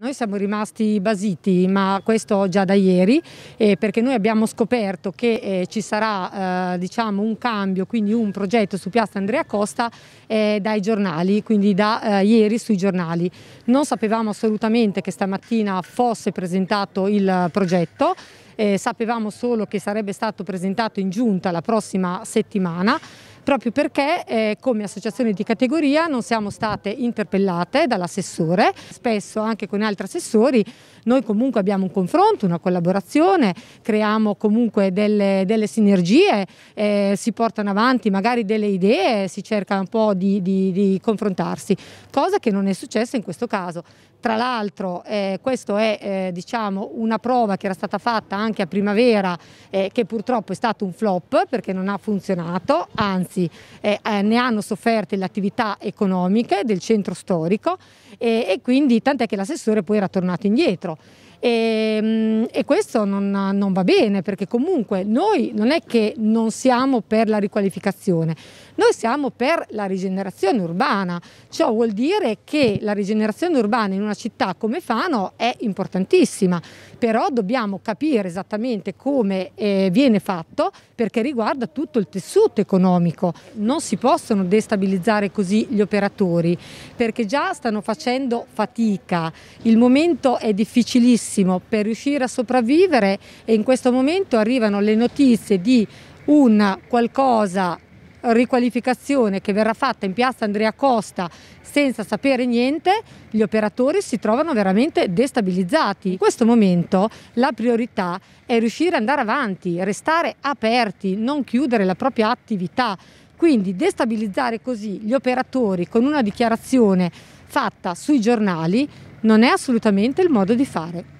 Noi siamo rimasti basiti, ma questo già da ieri, eh, perché noi abbiamo scoperto che eh, ci sarà eh, diciamo un cambio, quindi un progetto su Piazza Andrea Costa eh, dai giornali, quindi da eh, ieri sui giornali. Non sapevamo assolutamente che stamattina fosse presentato il progetto, eh, sapevamo solo che sarebbe stato presentato in giunta la prossima settimana, proprio perché eh, come associazione di categoria non siamo state interpellate dall'assessore, spesso anche con altri assessori noi comunque abbiamo un confronto, una collaborazione, creiamo comunque delle, delle sinergie, eh, si portano avanti magari delle idee, si cerca un po' di, di, di confrontarsi, cosa che non è successa in questo caso. Tra l'altro eh, questa è eh, diciamo una prova che era stata fatta anche a primavera eh, che purtroppo è stato un flop perché non ha funzionato, anzi ragazzi eh, eh, ne hanno sofferte le attività economiche del centro storico e, eh, e quindi tant'è che l'assessore poi era tornato indietro. E, ehm, e questo non, non va bene perché comunque noi non è che non siamo per la riqualificazione, noi siamo per la rigenerazione urbana. Ciò vuol dire che la rigenerazione urbana in una città come Fano è importantissima, però dobbiamo capire esattamente come eh, viene fatto perché riguarda tutto il tessuto economico. Non si possono destabilizzare così gli operatori perché già stanno facendo fatica. Il momento è difficilissimo tantissimo per riuscire a sopravvivere e in questo momento arrivano le notizie di una qualcosa riqualificazione che verrà fatta in piazza Andrea Costa senza sapere niente, gli operatori si trovano veramente destabilizzati. In questo momento la priorità è riuscire ad andare avanti, restare aperti, non chiudere la propria attività. Quindi destabilizzare così gli operatori con una dichiarazione fatta sui giornali non è assolutamente il modo di fare.